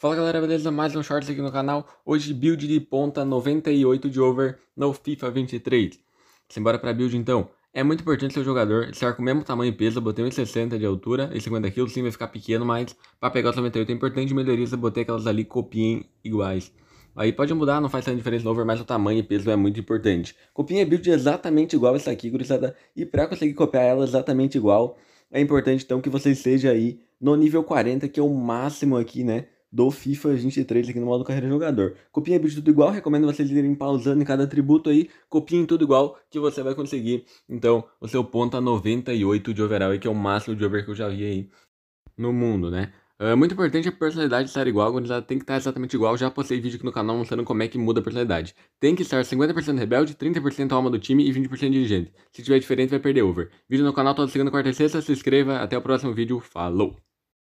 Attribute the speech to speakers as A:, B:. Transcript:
A: Fala galera, beleza? Mais um shorts aqui no canal. Hoje build de ponta 98 de over no FIFA 23. Simbora pra build então. É muito importante seu jogador estar com o mesmo tamanho e peso. botei 1,60 de altura e 50 kg, sim, vai ficar pequeno, mas pra pegar os 98 é importante melhorias. Eu botei aquelas ali, copiem iguais. Aí pode mudar, não faz tanta diferença no over, mas o tamanho e peso é muito importante. Copinha build exatamente igual essa aqui, gurizada. E pra conseguir copiar ela exatamente igual, é importante então que você esteja aí no nível 40, que é o máximo aqui, né? do FIFA 23 aqui no modo carreira jogador. Copiem vídeo tudo igual, recomendo vocês irem pausando em cada atributo aí, copiem tudo igual que você vai conseguir. Então, o seu ponto a 98 de overall, que é o máximo de over que eu já vi aí no mundo, né? É muito importante a personalidade estar igual, quando ela tem que estar exatamente igual. Já postei vídeo aqui no canal mostrando como é que muda a personalidade. Tem que estar 50% rebelde, 30% alma do time e 20% dirigente. Se tiver diferente, vai perder over. Vídeo no canal toda segunda, quarta e sexta. Se inscreva. Até o próximo vídeo. Falou!